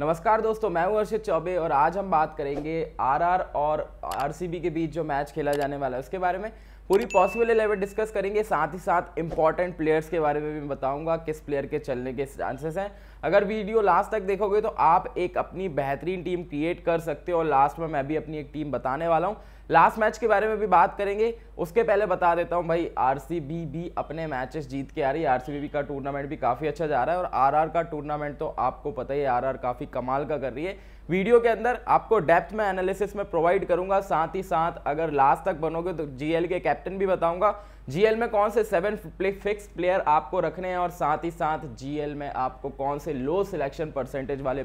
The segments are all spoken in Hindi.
नमस्कार दोस्तों मैं हूं अर्षित चौबे और आज हम बात करेंगे आरआर और आरसीबी के बीच जो मैच खेला जाने वाला है उसके बारे में पूरी पॉसिबल इलेवन डिस्कस करेंगे साथ ही साथ इंपॉर्टेंट प्लेयर्स के बारे में भी बताऊंगा किस प्लेयर के चलने के चांसेस हैं अगर वीडियो लास्ट तक देखोगे तो आप एक अपनी बेहतरीन टीम क्रिएट कर सकते हो और लास्ट में मैं भी अपनी एक टीम बताने वाला हूँ लास्ट मैच के बारे में भी बात करेंगे उसके पहले बता देता हूँ भाई आर भी अपने मैचेस जीत के आ रही है आर का टूर्नामेंट भी काफ़ी अच्छा जा रहा है और आर का टूर्नामेंट तो आपको पता ही आर काफ़ी कमाल का कर रही है वीडियो के अंदर आपको डेप्थ में एनालिसिस में प्रोवाइड करूंगा साथ ही साथ अगर लास्ट तक बनोगे तो जीएल के कैप्टन भी बताऊंगा जीएल में कौन से सेवन प्ले, फिक्स प्लेयर आपको रखने हैं और साथ ही साथ जीएल में आपको कौन से लो सिलेक्शन परसेंटेज वाले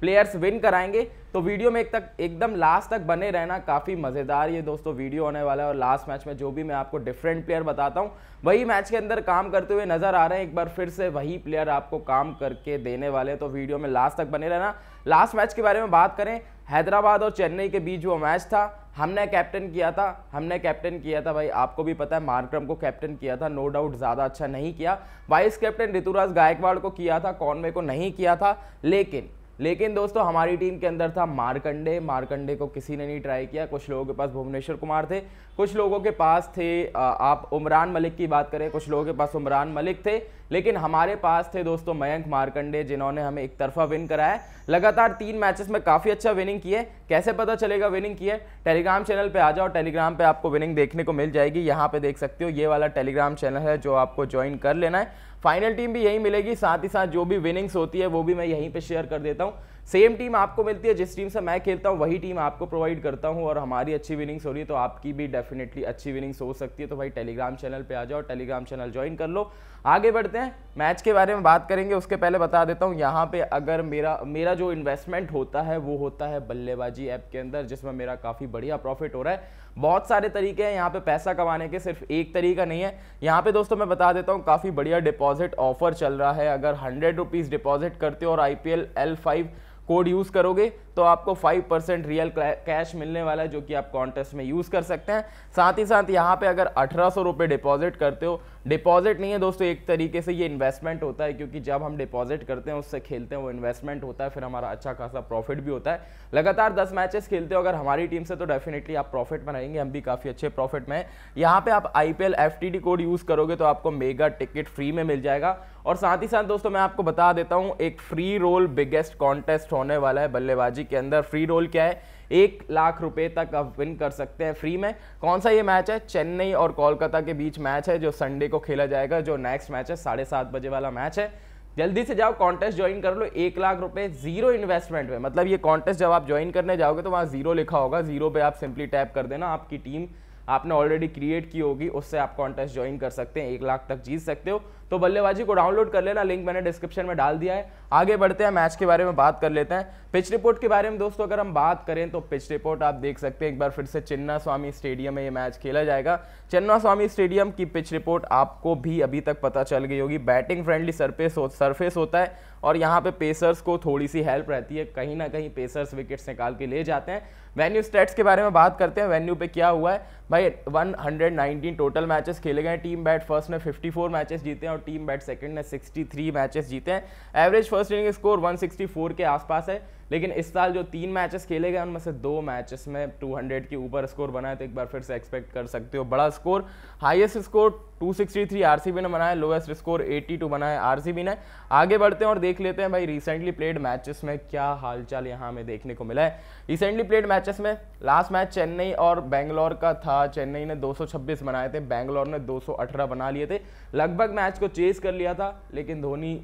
प्लेयर्स विन कराएंगे तो वीडियो में एक तक एकदम लास्ट तक बने रहना काफ़ी मज़ेदार ये दोस्तों वीडियो होने वाला है और लास्ट मैच में जो भी मैं आपको डिफरेंट प्लेयर बताता हूँ वही मैच के अंदर काम करते हुए नज़र आ रहे हैं एक बार फिर से वही प्लेयर आपको काम करके देने वाले हैं तो वीडियो में लास्ट तक बने रहना लास्ट मैच के बारे में बात करें हैदराबाद और चेन्नई के बीच वो मैच था हमने कैप्टन किया था हमने कैप्टन किया था भाई आपको भी पता है मार्क्रम को कैप्टन किया था नो डाउट ज़्यादा अच्छा नहीं किया वाइस कैप्टन ऋतुराज गायकवाड़ को किया था कॉनवे को नहीं किया था लेकिन लेकिन दोस्तों हमारी टीम के अंदर था मारकंडे मारकंडे को किसी ने नहीं ट्राई किया कुछ लोगों के पास भुवनेश्वर कुमार थे कुछ लोगों के पास थे आप उमरान मलिक की बात करें कुछ लोगों के पास उमरान मलिक थे लेकिन हमारे पास थे दोस्तों मयंक मारकंडे जिन्होंने हमें एक तरफा विन कराया लगातार तीन मैचेस में काफ़ी अच्छा विनिंग की है कैसे पता चलेगा विनिंग की है टेलीग्राम चैनल पे आ जाओ टेलीग्राम पे आपको विनिंग देखने को मिल जाएगी यहाँ पे देख सकते हो ये वाला टेलीग्राम चैनल है जो आपको ज्वाइन कर लेना है फाइनल टीम भी यही मिलेगी साथ ही साथ जो भी विनिंग्स होती है वो भी मैं यहीं पे शेयर कर देता हूँ सेम टीम आपको मिलती है जिस टीम से मैं खेलता हूँ वही टीम आपको प्रोवाइड करता हूँ और हमारी अच्छी विनिंग्स हो रही है तो आपकी भी डेफिनेटली अच्छी विनिंग्स हो सकती है तो भाई टेलीग्राम चैनल पर आ जाओ टेलीग्राम चैनल ज्वाइन कर लो आगे बढ़ते हैं मैच के बारे में बात करेंगे उसके पहले बता देता हूँ यहाँ पे अगर मेरा मेरा जो इन्वेस्टमेंट होता है वो होता है बल्लेबाजी ऐप के अंदर जिसमें मेरा काफ़ी बढ़िया प्रॉफिट हो रहा है बहुत सारे तरीके हैं यहाँ पे पैसा कमाने के सिर्फ एक तरीका नहीं है यहाँ पे दोस्तों मैं बता देता हूँ काफ़ी बढ़िया डिपॉजिट ऑफर चल रहा है अगर हंड्रेड रुपीज़ डिपॉजिट करते हो और I P L L five code use करोगे तो आपको 5 परसेंट रियल कैश मिलने वाला है जो कि आप कॉन्टेस्ट में यूज़ कर सकते हैं साथ ही साथ यहाँ पे अगर अठारह सौ रुपये डिपॉजिट करते हो डिपॉजिट नहीं है दोस्तों एक तरीके से ये इन्वेस्टमेंट होता है क्योंकि जब हम डिपॉजिट करते हैं उससे खेलते हैं वो इन्वेस्टमेंट होता है फिर हमारा अच्छा खासा प्रॉफिट भी होता है लगातार दस मैचेस खेलते हो अगर हमारी टीम से तो डेफिनेटली आप प्रॉफिट में रहेंगे हम भी काफ़ी अच्छे प्रॉफिट में यहाँ पर आप आई पी कोड यूज़ करोगे तो आपको मेगा टिकट फ्री में मिल जाएगा और साथ ही साथ दोस्तों मैं आपको बता देता हूँ एक फ्री रोल बिगेस्ट कॉन्टेस्ट होने वाला है बल्लेबाजी के अंदर फ्री रोल क्या है एक लाख रुपए तक आप विन कर सकते हैं फ्री में कौन सा ये मैच है चेन्नई और कोलकाता के बीच मैच है जो संडे को खेला जाएगा जो नेक्स्ट मैच है साढ़े सात बजे वाला मैच है जल्दी से जाओ कॉन्टेस्ट ज्वाइन कर लो एक लाख रुपए जीरो इन्वेस्टमेंट में मतलब ये कॉन्टेस्ट जब आप ज्वाइन करने जाओगे तो वहाँ जीरो लिखा होगा जीरो पे आप सिंपली टैप कर देना आपकी टीम आपने ऑलरेडी क्रिएट की होगी उससे आप कॉन्टेस्ट ज्वाइन कर सकते हैं एक लाख तक जीत सकते हो तो बल्लेबाजी को डाउनलोड कर लेना लिंक मैंने डिस्क्रिप्शन में डाल दिया है आगे बढ़ते हैं मैच के बारे में बात कर लेते हैं पिच रिपोर्ट के बारे में दोस्तों अगर हम बात करें तो पिच रिपोर्ट आप देख सकते हैं एक बार फिर से चिन्ना स्वामी स्टेडियम में ये मैच खेला जाएगा चिन्ना स्वामी स्टेडियम की पिच रिपोर्ट आपको भी अभी तक पता चल गई होगी बैटिंग फ्रेंडली सरफेस हो सरफेस होता है और यहाँ पे पेसर्स को थोड़ी सी हेल्प रहती है कहीं ना कहीं पेसर्स विकेट्स निकाल के ले जाते हैं वेन्यू स्टेट्स के बारे में बात करते हैं वेन्यू पे क्या हुआ है भाई 119 टोटल मैचेस खेले गए टीम बैट फर्स्ट ने 54 मैचेस जीते हैं और टीम बैट सेकंड ने 63 मैचेस जीते हैं एवरेज फर्स्ट इनिंग स्कोर 164 के आसपास है लेकिन इस साल जो तीन मैचेस खेले गए उनमें से दो मैचेस में 200 के ऊपर स्कोर बना है तो एक बार फिर से एक्सपेक्ट कर सकते हो बड़ा स्कोर हाईएस्ट स्कोर 263 आरसीबी ने बनाया लोएस्ट स्कोर 82 बनाया आरसीबी ने आगे बढ़ते हैं और देख लेते हैं भाई रिसेंटली प्लेड मैचेस में क्या हालचाल यहाँ हमें देखने को मिला है रिसेंटली प्लेड मैचेस में लास्ट मैच चेन्नई और बैंगलोर का था चेन्नई ने 226 बनाए थे बैंगलोर ने 218 बना लिए थे लगभग मैच को चेज कर लिया था लेकिन धोनी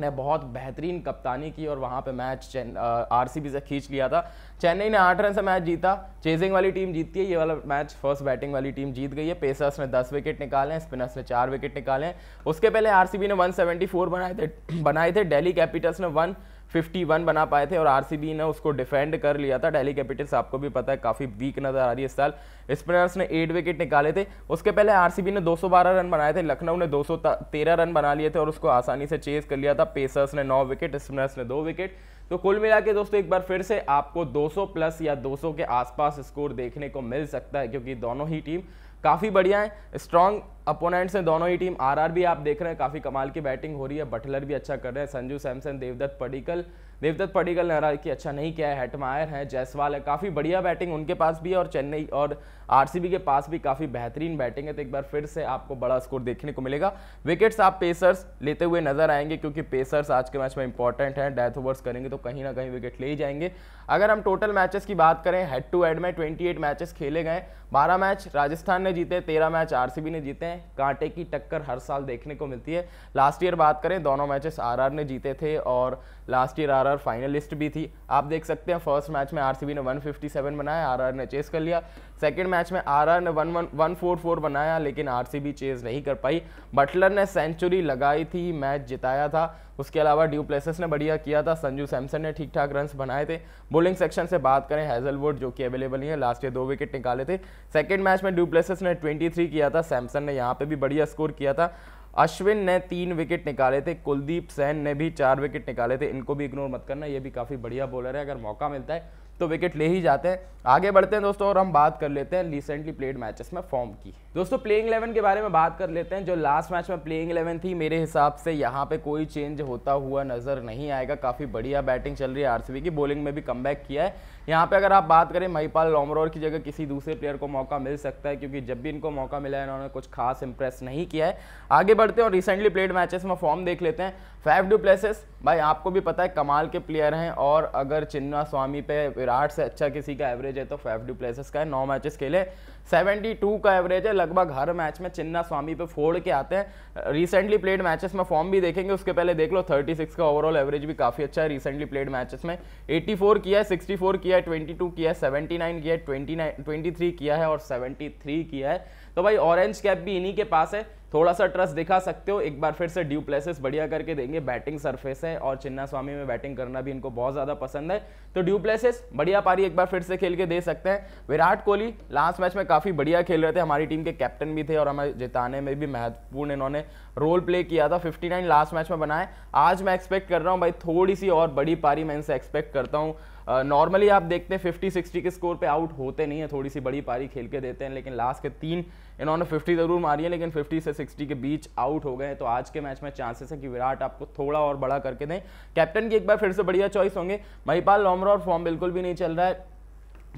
ने बहुत बेहतरीन कप्तानी की और वहाँ पे मैच आर सी से खींच लिया था चेन्नई ने आठ रन से मैच जीता चेजिंग वाली टीम जीतती है ये वाला मैच फर्स्ट बैटिंग वाली टीम जीत गई है पेसर्स ने दस विकेट निकाले हैं स्पिनर्स ने चार विकेट निकाले हैं उसके पहले आर ने वन बनाए थे बनाए थे डेली कैपिटल्स ने वन 51 बना पाए थे और आरसीबी ने उसको डिफेंड कर लिया था डेली कैपिटल्स आपको भी पता है काफ़ी वीक नज़र आ रही है इस साल स्पिनर्स ने एट विकेट निकाले थे उसके पहले आरसीबी ने 212 रन बनाए थे लखनऊ ने 213 रन बना लिए थे और उसको आसानी से चेज कर लिया था पेसर्स ने नौ विकेट स्पिनर्स ने दो विकेट तो कुल मिला के दोस्तों एक बार फिर से आपको दो प्लस या दो के आसपास स्कोर देखने को मिल सकता है क्योंकि दोनों ही टीम काफ़ी बढ़िया है स्ट्रॉन्ग अपोनेंट्स हैं दोनों ही टीम आर भी आप देख रहे हैं काफ़ी कमाल की बैटिंग हो रही है बटलर भी अच्छा कर रहे हैं संजू सैमसन देवदत्त पडिकल देवदत्त पडिकल ने कि अच्छा नहीं किया है हेटमायर है जयसवाल है काफ़ी बढ़िया बैटिंग उनके पास भी है और चेन्नई और आरसीबी के पास भी काफ़ी बेहतरीन बैटिंग है तो एक बार फिर से आपको बड़ा स्कोर देखने को मिलेगा विकेट्स आप पेसर्स लेते हुए नजर आएंगे क्योंकि पेसर्स आज के मैच में इंपॉर्टेंट है डेथ ओवर्स करेंगे तो कहीं ना कहीं विकेट ले ही जाएंगे अगर हम टोटल मैचेस की बात करें हेड टू हेड में ट्वेंटी मैचेस खेले गए बारह मैच राजस्थान ने जीते तेरह मैच आर ने जीते में कांटे की टक्कर हर साल देखने को मिलती है लास्ट ईयर बात करें दोनों मैचेस आरआर ने जीते थे और लास्ट ईयर आरआर फाइनलिस्ट भी थी आप देख सकते हैं फर्स्ट मैच में आरसीबी ने 157 बनाया आरआर ने चेस कर लिया सेकेंड मैच में आरआर ने वन वन फोर फोर बनाया लेकिन आरसीबी चेस नहीं कर पाई बटलर ने सेंचुरी लगाई थी मैच जिताया था उसके अलावा ड्यू प्लेसेस ने बढ़िया किया था संजू सैमसन ने ठीक ठाक रन बनाए थे बोलिंग सेक्शन से बात करें हैजलवुड जो कि अवेलेबल नहीं है लास्ट ईयर दो विकेट निकाले थे सेकेंड मैच में ड्यू प्लेसेस ने ट्वेंटी किया था सैमसन ने यहाँ पर भी बढ़िया स्कोर किया था अश्विन ने तीन विकेट निकाले थे कुलदीप सहन ने भी चार विकेट निकाले थे इनको भी इग्नोर मत करना ये भी काफ़ी बढ़िया बॉलर है अगर मौका मिलता है तो विकेट ले ही जाते हैं आगे बढ़ते हैं दोस्तों और हम बात कर लेते हैं रिसेंटली प्लेड मैचेस में फॉर्म की दोस्तों प्लेइंग इलेवन के बारे में बात कर लेते हैं जो लास्ट मैच में प्लेइंग इलेवन थी मेरे हिसाब से यहाँ पे कोई चेंज होता हुआ नजर नहीं आएगा काफ़ी बढ़िया बैटिंग चल रही है आरसीबी की बॉलिंग में भी कम किया है यहाँ पे अगर आप बात करें महिपाल लॉमरोर की जगह किसी दूसरे प्लेयर को मौका मिल सकता है क्योंकि जब भी इनको मौका मिला है इन्होंने कुछ खास इंप्रेस नहीं किया है आगे बढ़ते हैं और रिसेंटली प्लेड मैचेस में फॉर्म देख लेते हैं फाइव डू प्लेसेस भाई आपको भी पता है कमाल के प्लेयर हैं और अगर चिन्ना स्वामी पे विराट से अच्छा किसी का एवरेज है तो फाइव डू प्लेसेस का है नौ मैचेस खेले सेवेंटी टू का एवरेज है लगभग हर मैच में चिन्ना स्वामी पे फोड़ के आते हैं रिसेंटली प्लेड मैचेस में फॉर्म भी देखेंगे उसके पहले देख लो थर्टी सिक्स का ओवरऑल एवरेज भी काफ़ी अच्छा है रिसेंटली प्लेड मैचेस में एट्टी फोर किया है सिक्सटी फोर किया है ट्वेंटी टू किया है सेवेंटी नाइन किया है ट्वेंटी नाइन ट्वेंटी थ्री किया है और सेवेंटी थ्री किया है तो भाई ऑरेंज कैप भी इन्हीं के पास है थोड़ा सा ट्रस्ट दिखा सकते हो एक बार फिर से ड्यू प्लेसेस बढ़िया करके देंगे बैटिंग सरफेस है और चिन्ना स्वामी में बैटिंग करना भी इनको बहुत ज़्यादा पसंद है तो ड्यू प्लेसेस बढ़िया पारी एक बार फिर से खेल के दे सकते हैं विराट कोहली लास्ट मैच में काफ़ी बढ़िया खेल रहे थे हमारी टीम के कैप्टन भी थे और हमें जिताने में भी महत्वपूर्ण इन्होंने रोल प्ले किया था फिफ्टी लास्ट मैच में बनाए आज मैं एक्सपेक्ट कर रहा हूँ भाई थोड़ी सी और बड़ी पारी मैं इनसे एक्सपेक्ट करता हूँ नॉर्मली आप देखते हैं फिफ्टी सिक्सटी के स्कोर पे आउट होते नहीं है थोड़ी सी बड़ी पारी खेल के देते हैं लेकिन लास्ट के तीन इन्होंने फिफ्टी ज़रूर मारी है लेकिन फिफ्टी से सिक्सटी के बीच आउट हो गए हैं तो आज के मैच में चांसेस है कि विराट आपको थोड़ा और बड़ा करके दें कैप्टन की एक बार फिर से बढ़िया चॉइस होंगे महिपाल लॉमरा और फॉर्म बिल्कुल भी नहीं चल रहा है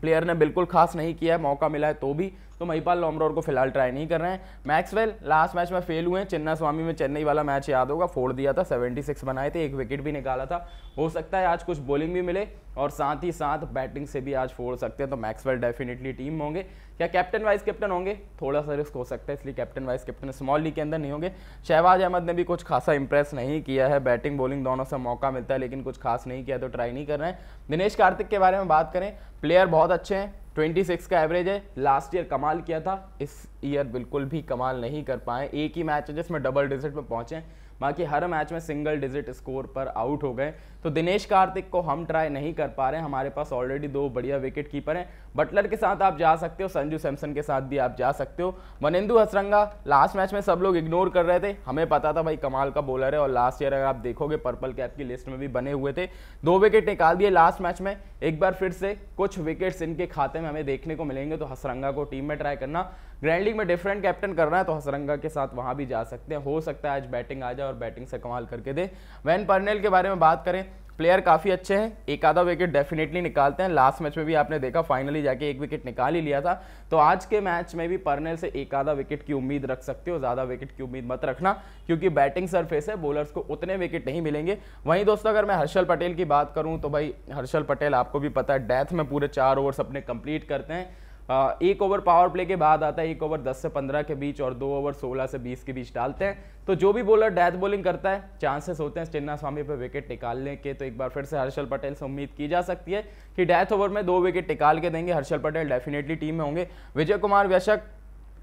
प्लेयर ने बिल्कुल खास नहीं किया है मौका मिला है तो भी तो महिपाल लॉमरोर को फिलहाल ट्राई नहीं कर रहे हैं मैक्सवेल लास्ट मैच में फेल हुए हैं चन्ना स्वामी में चेन्नई वाला मैच याद होगा फोड़ दिया था 76 बनाए थे एक विकेट भी निकाला था हो सकता है आज कुछ बॉलिंग भी मिले और साथ ही साथ बैटिंग से भी आज फोड़ सकते हैं तो मैक्सवेल डेफिनेटली टीम होंगे क्या कैप्टन वाइस कैप्टन होंगे थोड़ा सा रिस्क हो सकता है इसलिए captain vice captain small league के अंदर नहीं होंगे शहबाज अहमद ने भी कुछ खासा इंप्रेस नहीं किया है बैटिंग बॉलिंग दोनों से मौका मिलता है लेकिन कुछ खास नहीं किया तो ट्राई नहीं कर रहे हैं दिनेश कार्तिक के बारे में बात करें प्लेयर बहुत अच्छे हैं 26 का एवरेज है लास्ट ईयर कमाल किया था इस ईयर बिल्कुल भी कमाल नहीं कर पाए एक ही मैच है जिसमें डबल डिजिट में पहुंचे बाकी हर मैच में सिंगल डिजिट स्कोर पर आउट हो गए तो दिनेश कार्तिक को हम ट्राई नहीं कर पा रहे हमारे पास ऑलरेडी दो बढ़िया विकेट कीपर हैं बटलर के साथ आप जा सकते हो संजू सैमसन के साथ भी आप जा सकते हो वनिंदु हसरंगा लास्ट मैच में सब लोग इग्नोर कर रहे थे हमें पता था भाई कमाल का बॉलर है और लास्ट ईयर अगर आप देखोगे पर्पल कैप की लिस्ट में भी बने हुए थे दो विकेट निकाल दिए लास्ट मैच में एक बार फिर से कुछ विकेट्स इनके खाते में हमें देखने को मिलेंगे तो हसरंगा को टीम में ट्राई करना ग्रैंड लीग में डिफरेंट कैप्टन करना है तो हसरंगा के साथ वहाँ भी जा सकते हैं हो सकता है आज बैटिंग आ जाए और बैटिंग से कमाल करके दे वैन पर्नेल के बारे में बात करें प्लेयर काफ़ी अच्छे हैं एक आधा विकेट डेफिनेटली निकालते हैं लास्ट मैच में भी आपने देखा फाइनली जाके एक विकेट निकाल ही लिया था तो आज के मैच में भी पर्नेल से एक आधा विकेट की उम्मीद रख सकते हो ज़्यादा विकेट की उम्मीद मत रखना क्योंकि बैटिंग सरफेस है बॉलर्स को उतने विकेट नहीं मिलेंगे वहीं दोस्तों अगर मैं हर्षल पटेल की बात करूँ तो भाई हर्षल पटेल आपको भी पता है डेथ में पूरे चार ओवर्स अपने कंप्लीट करते हैं एक ओवर पावर प्ले के बाद आता है एक ओवर 10 से 15 के बीच और दो ओवर 16 से 20 के बीच डालते हैं तो जो भी बॉलर डेथ बॉलिंग करता है चांसेस होते हैं चिन्ना स्वामी पर विकेट निकालने के तो एक बार फिर से हर्षल पटेल से उम्मीद की जा सकती है कि डेथ ओवर में दो विकेट निकाल के देंगे हर्षल पटेल डेफिनेटली टीम में होंगे विजय कुमार व्यशक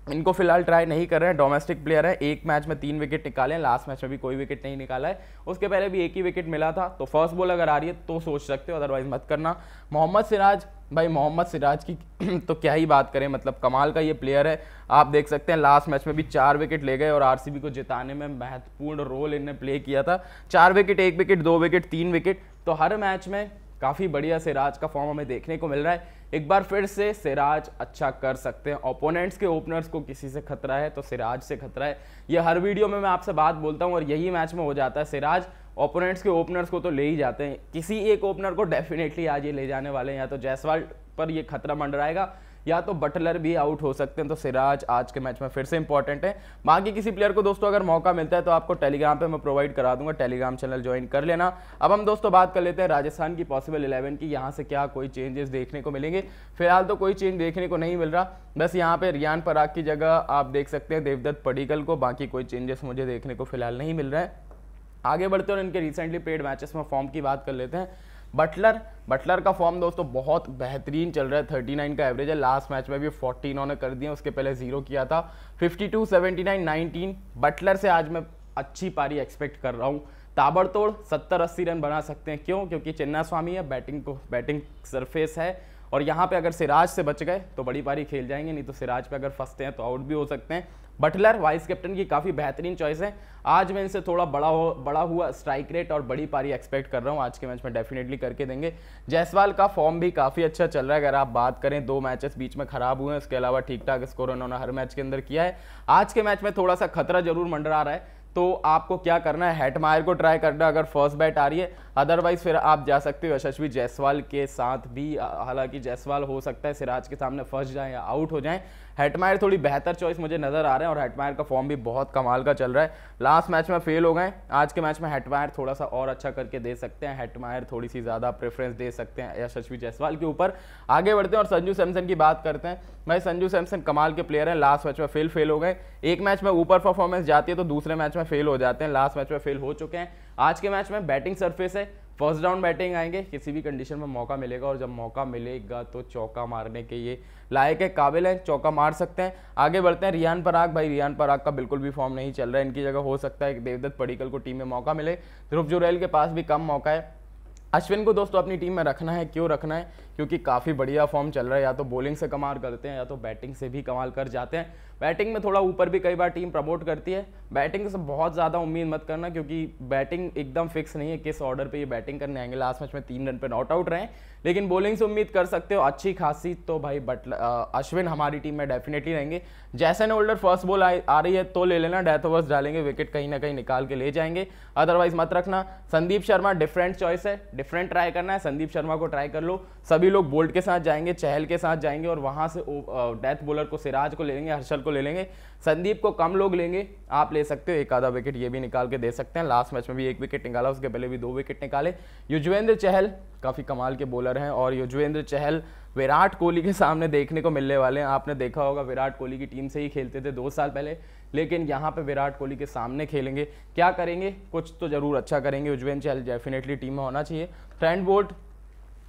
इनको फिलहाल ट्राई नहीं कर रहे हैं डोमेस्टिक प्लेयर है एक मैच में तीन विकेट निकाले हैं लास्ट मैच में भी कोई विकेट नहीं निकाला है उसके पहले भी एक ही विकेट मिला था तो फर्स्ट बॉल अगर आ रही है तो सोच सकते हो अदरवाइज मत करना मोहम्मद सिराज भाई मोहम्मद सिराज की तो क्या ही बात करें मतलब कमाल का ये प्लेयर है आप देख सकते हैं लास्ट मैच में भी चार विकेट ले गए और आर को जिताने में महत्वपूर्ण रोल इनने प्ले किया था चार विकेट एक विकेट दो विकेट तीन विकेट तो हर मैच में काफ़ी बढ़िया सिराज का फॉर्म हमें देखने को मिल रहा है एक बार फिर से सिराज अच्छा कर सकते हैं ओपोनेंट्स के ओपनर्स को किसी से खतरा है तो सिराज से खतरा है ये हर वीडियो में मैं आपसे बात बोलता हूँ और यही मैच में हो जाता है सिराज ओपोनेंट्स के ओपनर्स को तो ले ही जाते हैं किसी एक ओपनर को डेफिनेटली आज ये ले जाने वाले हैं या तो जायसवाल पर ये खतरा मंडराएगा या तो बटलर भी आउट हो सकते हैं तो सिराज आज के मैच में फिर से इंपॉर्टेंट है बाकी किसी प्लेयर को दोस्तों अगर मौका मिलता है तो आपको टेलीग्राम पर मैं प्रोवाइड करा दूंगा टेलीग्राम चैनल ज्वाइन कर लेना अब हम दोस्तों बात कर लेते हैं राजस्थान की पॉसिबल इलेवन की यहाँ से क्या कोई चेंजेस देखने को मिलेंगे फिलहाल तो कोई चेंज देखने को नहीं मिल रहा बस यहाँ पे रियान पराग की जगह आप देख सकते हैं देवदत्त पडिकल को बाकी कोई चेंजेस मुझे देखने को फिलहाल नहीं मिल रहा है आगे बढ़ते और इनके रिसेंटली पेड मैचेस में फॉर्म की बात कर लेते हैं बटलर बटलर का फॉर्म दोस्तों बहुत बेहतरीन चल रहा है 39 का एवरेज है लास्ट मैच में भी 40 इन्होंने कर दिया उसके पहले जीरो किया था 52, 79, 19 बटलर से आज मैं अच्छी पारी एक्सपेक्ट कर रहा हूँ ताबड़तोड़ सत्तर अस्सी रन बना सकते हैं क्यों क्योंकि चेन्ना स्वामी है बैटिंग को बैटिंग सरफेस है और यहाँ पे अगर सिराज से बच गए तो बड़ी पारी खेल जाएंगे नहीं तो सिराज पे अगर फंसते हैं तो आउट भी हो सकते हैं बटलर वाइस कैप्टन की काफ़ी बेहतरीन चॉइस है आज मैं इनसे थोड़ा बड़ा हो बड़ा हुआ स्ट्राइक रेट और बड़ी पारी एक्सपेक्ट कर रहा हूँ आज के मैच में डेफिनेटली करके देंगे जयसवाल का फॉर्म भी काफ़ी अच्छा चल रहा है अगर आप बात करें दो मैचेस बीच में खराब हुए हैं उसके अलावा ठीक ठाक स्कोर उन्होंने हर मैच के अंदर किया है आज के मैच में थोड़ा सा खतरा जरूर मंडरा रहा है तो आपको क्या करना है हेटमायर को ट्राई करना अगर फर्स्ट बैट आ रही है अदरवाइज फिर आप जा सकते हो यशस्वी जायसवाल के साथ भी हालांकि जायसवाल हो सकता है सिराज के सामने फंस जाए या आउट हो जाए हेटमायर थोड़ी बेहतर चॉइस मुझे नज़र आ रहे हैं और हेटमायर का फॉर्म भी बहुत कमाल का चल रहा है लास्ट मैच में फेल हो गए आज के मैच में हेटमायर थोड़ा सा और अच्छा करके दे सकते हैं हेटमायर थोड़ी सी ज़्यादा प्रेफरेंस दे सकते हैं यशस्वी जायसवाल के ऊपर आगे बढ़ते हैं और संजू सैमसन की बात करते हैं भाई संजू सैमसन कमाल के प्लेयर हैं लास्ट मैच में फेल फेल हो गए एक मैच में ऊपर परफॉर्मेंस जाती है तो दूसरे मैच में फेल हो जाते हैं लास्ट मैच में फेल हो चुके हैं आज के मैच में बैटिंग सर्फेस है फर्स्ट डाउन बैटिंग आएंगे किसी भी कंडीशन में मौका मिलेगा और जब मौका मिलेगा तो चौका मारने के ये लायक है काबिल हैं चौका मार सकते हैं आगे बढ़ते हैं रियान पराग भाई रियान पराग का बिल्कुल भी फॉर्म नहीं चल रहा है इनकी जगह हो सकता है देवदत्त पड़ीकल को टीम में मौका मिले ध्रुव जुरैल के पास भी कम मौका है अश्विन को दोस्तों अपनी टीम में रखना है क्यों रखना है क्योंकि काफ़ी बढ़िया फॉर्म चल रहा है या तो बॉलिंग से कमाल करते हैं या तो बैटिंग से भी कमाल कर जाते हैं बैटिंग में थोड़ा ऊपर भी कई बार टीम प्रमोट करती है बैटिंग से बहुत ज़्यादा उम्मीद मत करना क्योंकि बैटिंग एकदम फिक्स नहीं है किस ऑर्डर पर ये बैटिंग करने आएंगे लास्ट मैच में तीन रन पर नॉट आउट रहे लेकिन बॉलिंग से उम्मीद कर सकते हो अच्छी खासी तो भाई बट अश्विन हमारी टीम में डेफिनेटली रहेंगे ने ओल्डर फर्स्ट बॉल आ रही है तो ले लेना डेथ ओवर्स डालेंगे विकेट कहीं ना कहीं निकाल के ले जाएंगे अदरवाइज मत रखना संदीप शर्मा डिफरेंट चॉइस है डिफरेंट ट्राई करना है संदीप शर्मा को ट्राई कर लो सब सभी लोग बोल्ट के साथ जाएंगे चहल के साथ जाएंगे और वहाँ से डेथ बोलर को सिराज को ले लेंगे हर्षल को ले लेंगे संदीप को कम लोग लेंगे आप ले सकते हो एक आधा विकेट ये भी निकाल के दे सकते हैं लास्ट मैच में भी एक विकेट निकाला उसके पहले भी दो विकेट निकाले युजवेंद्र चहल काफ़ी कमाल के बॉलर हैं और युजवेंद्र चहल विराट कोहली के सामने देखने को मिलने वाले हैं आपने देखा होगा विराट कोहली की टीम से ही खेलते थे दो साल पहले लेकिन यहाँ पे विराट कोहली के सामने खेलेंगे क्या करेंगे कुछ तो ज़रूर अच्छा करेंगे युजवेंद्र चहल डेफिनेटली टीम में होना चाहिए फ्रेंड बोल्ट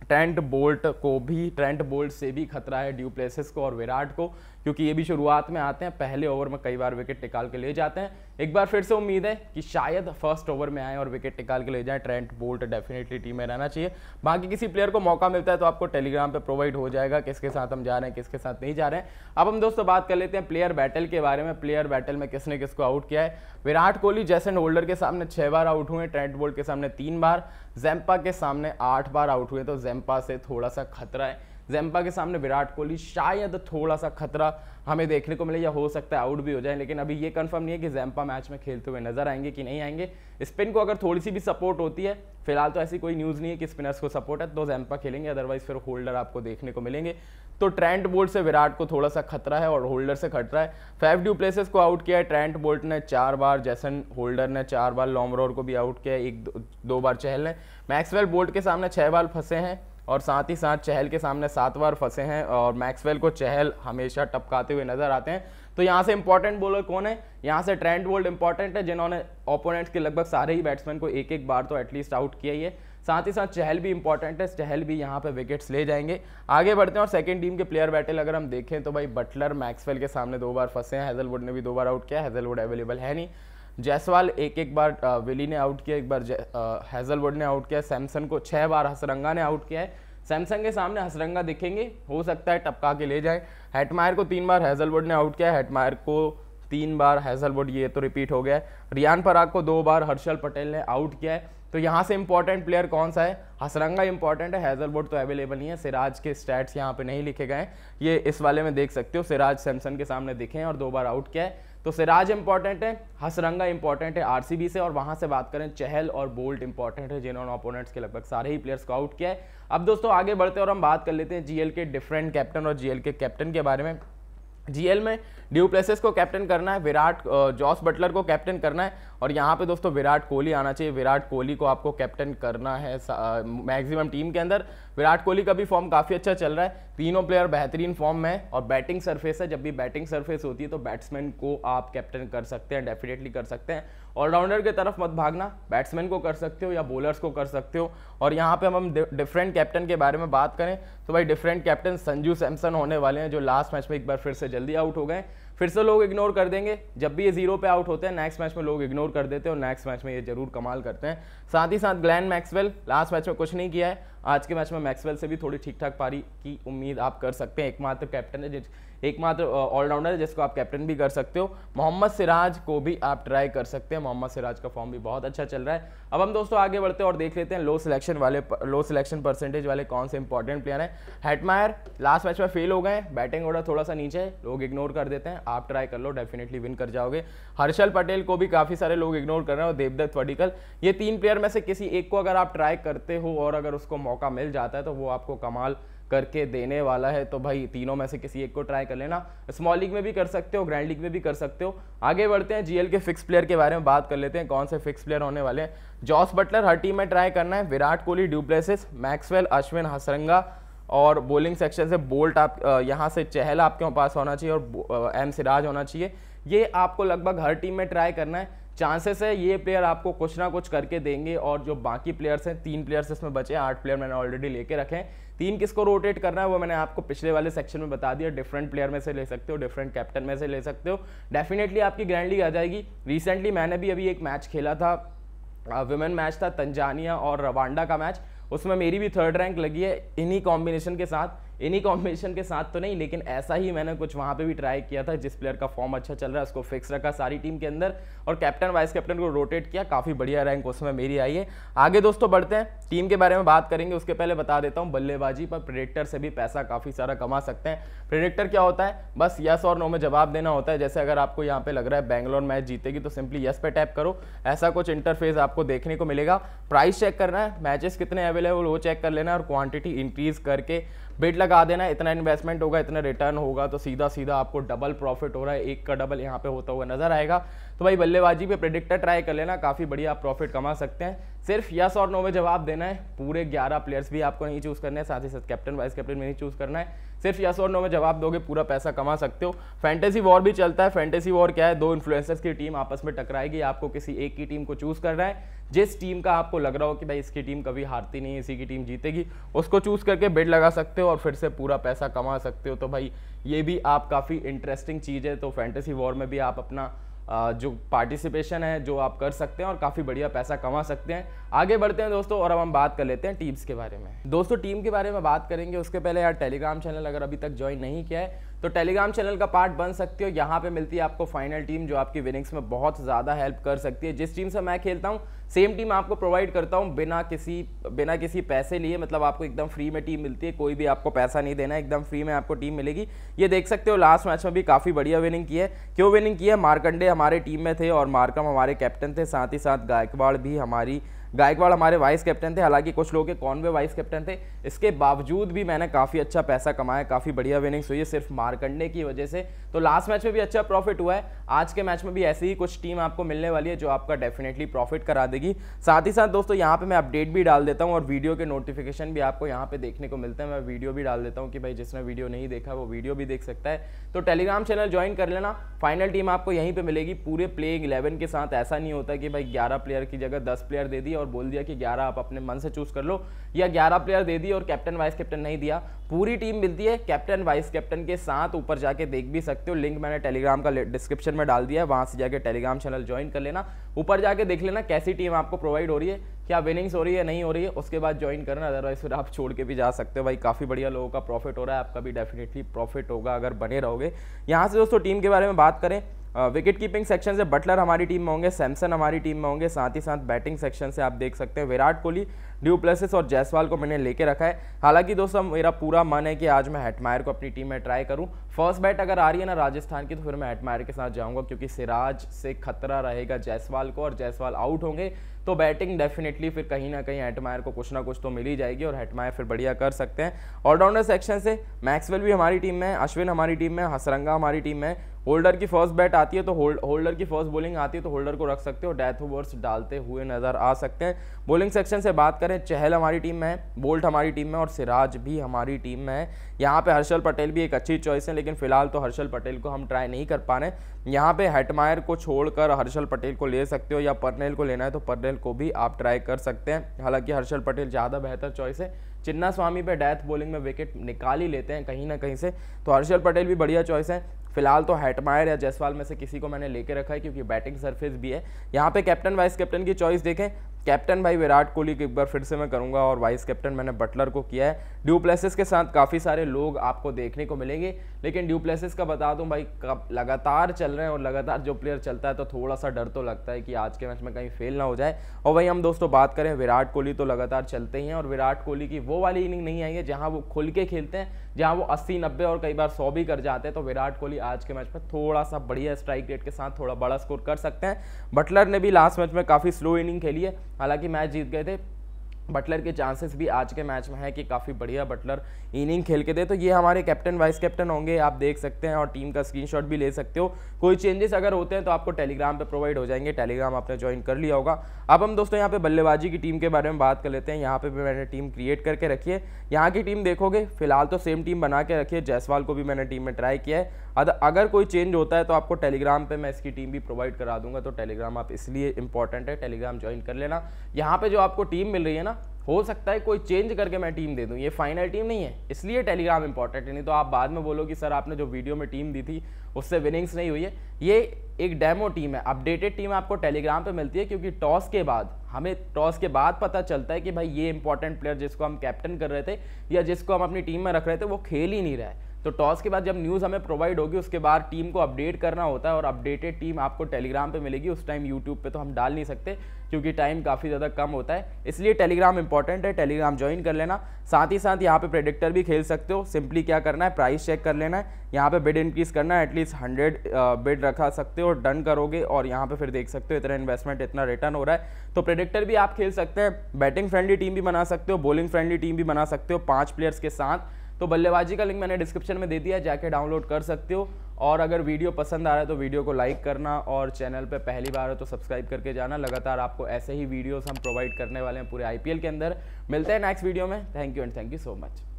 ट्रेंट बोल्ट को भी ट्रेंट बोल्ट से भी खतरा है ड्यू प्लेसेस को और विराट को क्योंकि ये भी शुरुआत में आते हैं पहले ओवर में कई बार विकेट निकाल के ले जाते हैं एक बार फिर से उम्मीद है कि शायद फर्स्ट ओवर में आए और विकेट निकाल के ले जाए ट्रेंट बोल्ट डेफिनेटली टीम में रहना चाहिए बाकी किसी प्लेयर को मौका मिलता है तो आपको टेलीग्राम पे प्रोवाइड हो जाएगा किसके साथ हम जा रहे हैं किसके साथ नहीं जा रहे हैं अब हम दोस्तों बात कर लेते हैं प्लेयर बैटल के बारे में प्लेयर बैटल में किसने किसको आउट किया है विराट कोहली जैसन होल्डर के सामने छः बार आउट हुए ट्रेंट बोल्ट के सामने तीन बार जैम्पा के सामने आठ बार आउट हुए तो जैम्पा से थोड़ा सा खतरा है जैम्पा के सामने विराट कोहली शायद थोड़ा सा खतरा हमें देखने को मिले या हो सकता है आउट भी हो जाए लेकिन अभी ये कंफर्म नहीं है कि जैम्पा पापा मैच में खेलते हुए नजर आएंगे कि नहीं आएंगे स्पिन को अगर थोड़ी सी भी सपोर्ट होती है फिलहाल तो ऐसी कोई न्यूज़ नहीं है कि स्पिनर्स को सपोर्ट है तो जैम्पा खेलेंगे अदरवाइज फिर होल्डर आपको देखने को मिलेंगे तो ट्रेंट बोल्ट से विराट को थोड़ा सा खतरा है और होल्डर से खतरा है फाइव ड्यू प्लेसेस को आउट किया है ट्रेंट बोल्ट ने चार बार जैसन होल्डर ने चार बार लॉमरोर को भी आउट किया है एक दो, दो बार चहल ने मैक्सवेल बोल्ट के सामने छः बार फंसे हैं और साथ ही साथ चहल के सामने सात बार फंसे हैं और मैक्सवेल को चहल हमेशा टपकाते हुए नजर आते हैं तो यहाँ से इंपॉर्टेंट बोलर कौन है यहाँ से ट्रेंड बोल्ड इंपॉर्टेंट है जिन्होंने ओपोनेंट्स के लगभग सारे ही बैट्समैन को एक एक बार तो एटलीस्ट आउट किया ही है साथ ही साथ चहल भी इंपॉर्टेंट है चहल भी यहाँ पे विकेट्स ले जाएंगे आगे बढ़ते हैं और सेकंड टीम के प्लेयर बैटल अगर हम देखें तो भाई बटलर मैक्सवेल के सामने दो बार फंसे हैं हैजलवुड ने भी दो बार आउट किया हैजलवुड अवेलेबल है नहीं जयसवाल एक एक बार विली uh, ने आउट किया एक बार हैजलवुड uh, ने आउट किया सैमसन को छः बार हसरंगा ने आउट किया है सैमसंग के सामने हसरंगा दिखेंगे हो सकता है टपका के ले जाए हेटमायर को तीन बार हैजलवुड ने आउट किया हेटमायर को तीन बार हैजलवुड ये तो रिपीट हो गया है रियान पराग को दो बार हर्षल पटेल ने आउट किया है तो यहाँ से इंपॉर्टेंट प्लेयर कौन सा है हसरंगा इंपॉर्टेंट है हैजलवुड तो अवेलेबल नहीं है सिराज के स्टैट्स यहाँ पर नहीं लिखे गए ये इस वाले में देख सकते हो सिराज सैमसंग के सामने दिखे हैं और दो बार आउट किया है तो सिराज इंपॉर्टेंट है हसरंगा इंपॉर्टेंट है आरसीबी से और वहां से बात करें चहल और बोल्ट इंपॉर्टेंट है जिन्होंने ओपोनेंट्स के लगभग सारे ही प्लेयर्स को आउट किया है अब दोस्तों आगे बढ़ते हैं और हम बात कर लेते हैं जीएल के डिफरेंट कैप्टन और जीएल के कैप्टन के बारे में जीएल में ड्यू प्लेसेस को कैप्टन करना है विराट जॉस बटलर को कैप्टन करना है और यहाँ पे दोस्तों विराट कोहली आना चाहिए विराट कोहली को आपको कैप्टन करना है मैक्सिमम टीम के अंदर विराट कोहली का भी फॉर्म काफ़ी अच्छा चल रहा है तीनों प्लेयर बेहतरीन फॉर्म में है और बैटिंग सरफेस है जब भी बैटिंग सरफेस होती है तो बैट्समैन को आप कैप्टन कर सकते हैं डेफिनेटली कर सकते हैं ऑलराउंडर की तरफ मत भागना बैट्समैन को कर सकते हो या बॉलर्स को कर सकते हो और यहाँ हम हम डिफरेंट कैप्टन के बारे में बात करें तो भाई डिफरेंट कैप्टन संजू सैमसन होने वाले हैं जो लास्ट मैच में एक बार फिर से जल्दी आउट हो गए फिर से लोग इग्नोर कर देंगे जब भी ये जीरो पे आउट होते हैं नेक्स्ट मैच में लोग इग्नोर कर देते हैं और नेक्स्ट मैच में ये जरूर कमाल करते हैं साथ ही साथ ग्लैन मैक्सवेल लास्ट मैच में कुछ नहीं किया है आज के मैच में मैक्सवेल से भी थोड़ी ठीक ठाक पारी की उम्मीद आप कर सकते हैं एकमात्र कैप्टन है एकमात्र ऑलराउंडर है जिसको आप कैप्टन भी कर सकते हो मोहम्मद सिराज को भी आप ट्राई कर सकते हैं मोहम्मद सिराज का फॉर्म भी बहुत अच्छा चल रहा है अब हम दोस्तों आगे बढ़ते हैं और देख लेते हैं लो सिलेक्शन वाले लो सिलेक्शन परसेंटेज वाले कौन से इंपॉर्टेंट प्लेयर हैं हेटमायर लास्ट मैच में फेल हो गए बैटिंग ऑर्डर थोड़ा सा नीचे है लोग इग्नोर कर देते हैं आप ट्राई कर लो डेफिनेटली विन कर जाओगे हर्षल पटेल को भी काफ़ी सारे लोग इग्नोर कर रहे हैं और देवदत्त वडिकल ये तीन प्लेयर में से किसी एक को अगर आप ट्राई करते हो और अगर उसको मौका मिल जाता है तो वो आपको कमाल करके देने वाला है तो भाई तीनों में से किसी एक को ट्राई कर लेना स्मॉल लीग में भी कर सकते हो ग्रैंड लीग में भी कर सकते हो आगे बढ़ते हैं जीएल के फिक्स प्लेयर के बारे में बात कर लेते हैं कौन से फिक्स प्लेयर होने वाले हैं जॉस बटलर हर टीम में ट्राई करना है विराट कोहली ड्यूप्लेसिस मैक्सवेल अश्विन हसरंगा और बॉलिंग सेक्शन से बोल्ट आप यहाँ से चहल आपके पास होना चाहिए और एम सिराज होना चाहिए ये आपको लगभग हर टीम में ट्राई करना है चांसेस है ये प्लेयर आपको कुछ ना कुछ करके देंगे और जो बाकी प्लेयर्स हैं तीन प्लेयर्स इसमें बचे आठ प्लेयर मैंने ऑलरेडी लेके रखे हैं तीन किसको रोटेट करना है वो मैंने आपको पिछले वाले सेक्शन में बता दिया डिफरेंट प्लेयर में से ले सकते हो डिफरेंट कैप्टन में से ले सकते हो डेफिनेटली आपकी ग्रैंड लीग आ जाएगी रिसेंटली मैंने भी अभी एक मैच खेला था वुमेन मैच था तंजानिया और रवांडा का मैच उसमें मेरी भी थर्ड रैंक लगी है इन्हीं कॉम्बिनेशन के साथ इन्हीं कॉम्बिनेशन के साथ तो नहीं लेकिन ऐसा ही मैंने कुछ वहाँ पे भी ट्राई किया था जिस प्लेयर का फॉर्म अच्छा चल रहा है उसको फिक्स रखा सारी टीम के अंदर और कैप्टन वाइस कैप्टन को रोटेट किया काफ़ी बढ़िया रैंक उसमें मेरी आई है आगे दोस्तों बढ़ते हैं टीम के बारे में बात करेंगे उसके पहले बता देता हूँ बल्लेबाजी पर प्रिडिक्टर से भी पैसा काफ़ी सारा कमा सकते हैं प्रिडिक्टर क्या होता है बस यस और नो में जवाब देना होता है जैसे अगर आपको यहाँ पर लग रहा है बैंगलोर मैच जीतेगी तो सिंपली यस पे टैप करो ऐसा कुछ इंटरफेस आपको देखने को मिलेगा प्राइस चेक करना है मैचेस कितने अवेलेबल वो चेक कर लेना और क्वान्टिटी इंक्रीज करके बेट लगा देना इतना इन्वेस्टमेंट होगा इतना रिटर्न होगा तो सीधा सीधा आपको डबल प्रॉफिट हो रहा है एक का डबल यहाँ पे होता हुआ नजर आएगा तो भाई बल्लेबाजी पे प्रेडिक्टर ट्राई कर लेना काफ़ी बढ़िया प्रॉफिट कमा सकते हैं सिर्फ यस और नो में जवाब देना है पूरे ग्यारह प्लेयर्स भी आपको नहीं चूज़ करना है साथ ही साथ कैप्टन वाइस कैप्टन भी नहीं चूज़ करना है सिर्फ यस और नो में जवाब दोगे पूरा पैसा कमा सकते हो फैंटेसी वॉर भी चलता है फैंटेसी वॉर क्या है दो इन्फ्लुएंसर्स की टीम आपस में टकराएगी आपको किसी एक की टीम को चूज़ करना है जिस टीम का आपको लग रहा हो कि भाई इसकी टीम कभी हारती नहीं इसी की टीम जीतेगी उसको चूज़ करके बेड लगा सकते हो और फिर से पूरा पैसा कमा सकते हो तो भाई ये भी आप काफ़ी इंटरेस्टिंग चीज़ है तो फैंटेसी वॉर में भी आप अपना जो पार्टिसिपेशन है जो आप कर सकते हैं और काफ़ी बढ़िया पैसा कमा सकते हैं आगे बढ़ते हैं दोस्तों और अब हम बात कर लेते हैं टीम्स के बारे में दोस्तों टीम के बारे में बात करेंगे उसके पहले यार टेलीग्राम चैनल अगर अभी तक ज्वाइन नहीं किया है तो टेलीग्राम चैनल का पार्ट बन सकते हो यहाँ पे मिलती है आपको फाइनल टीम जो आपकी विनिंग्स में बहुत ज़्यादा हेल्प कर सकती है जिस टीम से मैं खेलता हूँ सेम टीम आपको प्रोवाइड करता हूँ बिना किसी बिना किसी पैसे लिए मतलब आपको एकदम फ्री में टीम मिलती है कोई भी आपको पैसा नहीं देना है एकदम फ्री में आपको टीम मिलेगी ये देख सकते हो लास्ट मैच में भी काफ़ी बढ़िया विनिंग की है क्यों विनिंग की है मार्कंडे हमारे टीम में थे और मार्कम हमारे कैप्टन थे साथ ही साथ गायकवाड़ भी हमारी गायकवाड़ हमारे वाइस कैप्टन थे हालांकि कुछ लोग के कॉनवे वाइस कैप्टन थे इसके बावजूद भी मैंने काफ़ी अच्छा पैसा कमाया काफ़ी बढ़िया विनिंग्स हुई है सिर्फ मारकंडे की वजह से तो लास्ट मैच में भी अच्छा प्रॉफिट हुआ है आज के मैच में भी ऐसी ही कुछ टीम आपको मिलने वाली है जो आपका डेफिनेटली प्रॉफिट करा देगी साथ ही साथ दोस्तों यहाँ पर मैं अपडेट भी डाल देता हूँ और वीडियो के नोटिफिकेशन भी आपको यहाँ पर देखने को मिलते हैं मैं वीडियो भी डाल देता हूँ कि भाई जिसने वीडियो नहीं देखा वो वीडियो भी देख सकता है तो टेलीग्राम चैनल ज्वाइन कर लेना फाइनल टीम आपको यहीं पर मिलेगी पूरे प्लेइंग इलेवन के साथ ऐसा नहीं होता कि भाई ग्यारह प्लेयर की जगह दस प्लेयर दे दी और और बोल दिया कि 11 आप अपने मन से चूज कर लो या 11 प्लेयर दे दिए और कैप्टन वाइस कैप्टन नहीं दिया पूरी टीम मिलती है कैप्टन वाइस कैप्टन के साथ ऊपर जाके देख भी सकते हो लिंक मैंने टेलीग्राम का डिस्क्रिप्शन में डाल दिया है वहाँ से जाके टेलीग्राम चैनल ज्वाइन कर लेना ऊपर जाके देख लेना कैसी टीम आपको प्रोवाइड हो रही है क्या विनिंग्स हो रही है नहीं हो रही है उसके बाद ज्वाइन करना अदरवाइज फिर आप छोड़ के भी जा सकते हो भाई काफ़ी बढ़िया लोगों का प्रॉफिट हो रहा है आपका भी डेफिनेटली प्रॉफिट होगा अगर बने रहोगे यहाँ से दोस्तों टीम के बारे में बात करें विकेट कीपिंग सेक्शन से बटलर हमारी टीम में होंगे सैमसन हमारी टीम में होंगे साथ ही साथ बैटिंग सेक्शन से आप देख सकते हैं विराट कोहली ड्यू प्लसेस और जयसवाल को मैंने लेके रखा है हालांकि दोस्तों मेरा पूरा मन है कि आज मैं हेटमायर को अपनी टीम में ट्राई करूं फर्स्ट बैट अगर आ रही है ना राजस्थान की तो फिर मैं हेटमायर के साथ जाऊंगा क्योंकि सिराज से खतरा रहेगा जयसवाल को और जयसवाल आउट होंगे तो बैटिंग डेफिनेटली फिर कहीं ना कहीं हेटमायर को कुछ ना कुछ तो मिल ही जाएगी और हेटमायर फिर बढ़िया कर सकते हैं ऑलराउंडर सेक्शन से मैक्सवेल भी हमारी टीम में अश्विन हमारी टीम में हसरंगा हमारी टीम में होल्डर की फर्स्ट बैट आती है तो होल्ड होल्डर की फर्स्ट बॉलिंग आती है तो होल्डर को रख सकते हो डेथ ओवर्स डालते हुए नजर आ सकते हैं बॉलिंग सेक्शन से बात करें चहल हमारी टीम में है बोल्ट हमारी टीम में और सिराज भी हमारी टीम में है यहाँ पे हर्षल पटेल भी एक अच्छी चॉइस है लेकिन फिलहाल तो हर्षल पटेल को हम ट्राई नहीं कर पा रहे यहाँ पे हेटमायर को छोड़कर हर्षल पटेल को ले सकते हो या परनेल को लेना है तो परनेल को भी आप ट्राई कर सकते हैं हालांकि हर्षल पटेल ज़्यादा बेहतर चॉइस है चिन्ना स्वामी पे डेथ बॉलिंग में विकेट निकाल ही लेते हैं कहीं ना कहीं से तो हर्षल पटेल भी बढ़िया चॉइस है फिलहाल तो हैटमायर या जयसवाल में से किसी को मैंने लेके रखा है क्योंकि बैटिंग सरफेस भी है यहाँ पे कैप्टन वाइस कैप्टन की चॉइस देखें कैप्टन भाई विराट कोहली को एक बार फिर से मैं करूंगा और वाइस कैप्टन मैंने बटलर को किया है ड्यूप्लेसिस के साथ काफ़ी सारे लोग आपको देखने को मिलेंगे लेकिन ड्यूप्लेसिस का बता दूं भाई लगातार चल रहे हैं और लगातार जो प्लेयर चलता है तो थोड़ा सा डर तो लगता है कि आज के मैच में कहीं फेल ना हो जाए और वहीं हम दोस्तों बात करें विराट कोहली तो लगातार चलते ही हैं और विराट कोहली की वो वाली इनिंग नहीं आई है जहाँ वो खुल के खेलते हैं जहाँ वो अस्सी नब्बे और कई बार सौ भी कर जाते हैं तो विराट कोहली आज के मैच में थोड़ा सा बढ़िया स्ट्राइक रेट के साथ थोड़ा बड़ा स्कोर कर सकते हैं बटलर ने भी लास्ट मैच में काफ़ी स्लो इनिंग खेली है हालांकि मैच जीत गए थे बटलर के चांसेस भी आज के मैच में है कि काफ़ी बढ़िया बटलर इनिंग खेल के दे तो ये हमारे कैप्टन वाइस कैप्टन होंगे आप देख सकते हैं और टीम का स्क्रीनशॉट भी ले सकते हो कोई चेंजेस अगर होते हैं तो आपको टेलीग्राम पे प्रोवाइड हो जाएंगे टेलीग्राम आपने ज्वाइन कर लिया होगा अब हम दोस्तों यहाँ पे बल्लेबाजी की टीम के बारे में बात कर लेते हैं यहाँ पर भी मैंने टीम क्रिएट करके रखी है यहाँ की टीम देखोगे फिलहाल तो सेम टीम बना के रखी है जयसवाल को भी मैंने टीम में ट्राई किया है अगर कोई चेंज होता है तो आपको टेलीग्राम पे मैं इसकी टीम भी प्रोवाइड करा दूंगा तो टेलीग्राम आप इसलिए इंपॉर्टेंट है टेलीग्राम ज्वाइन कर लेना यहाँ पे जो आपको टीम मिल रही है ना हो सकता है कोई चेंज करके मैं टीम दे दूँ ये फाइनल टीम नहीं है इसलिए टेलीग्राम इंपॉर्टेंट है नहीं तो आप बाद में बोलो कि सर आपने जो वीडियो में टीम दी थी उससे विनिंग्स नहीं हुई है ये एक डेमो टीम है अपडेटेड टीम आपको टेलीग्राम पे मिलती है क्योंकि टॉस के बाद हमें टॉस के बाद पता चलता है कि भाई ये इंपॉर्टेंट प्लेयर जिसको हम कैप्टन कर रहे थे या जिसको हम अपनी टीम में रख रहे थे वो खेल ही नहीं रहा है तो टॉस के बाद जब न्यूज़ हमें प्रोवाइड होगी उसके बाद टीम को अपडेट करना होता है और अपडेटेड टीम आपको टेलीग्राम पे मिलेगी उस टाइम यूट्यूब पे तो हम डाल नहीं सकते क्योंकि टाइम काफ़ी ज़्यादा कम होता है इसलिए टेलीग्राम इंपॉर्टेंट है टेलीग्राम ज्वाइन कर लेना साथ ही साथ यहाँ पे प्रेडिक्टर भी खेल सकते हो सिंपली क्या करना है प्राइस चेक कर लेना है यहाँ पे बिड इंक्रीज़ करना है एटलीस्ट हंड्रेड बिड रखा सकते हो डन करोगे और यहाँ पे फिर देख सकते हो इतना इन्वेस्टमेंट इतना रिटर्न हो रहा है तो प्रेडिक्टर भी आप खेल सकते हैं बैटिंग फ्रेंडली टीम भी बना सकते हो बॉलिंग फ्रेंडली टीम भी बना सकते हो पाँच प्लेयर्स के साथ तो बल्लेबाजी का लिंक मैंने डिस्क्रिप्शन में दे दिया जाके डाउनलोड कर सकते हो और अगर वीडियो पसंद आ रहा है तो वीडियो को लाइक करना और चैनल पर पहली बार हो तो सब्सक्राइब करके जाना लगातार आपको ऐसे ही वीडियोस हम प्रोवाइड करने वाले हैं पूरे आईपीएल के अंदर मिलते हैं नेक्स्ट वीडियो में thank you and thank you so much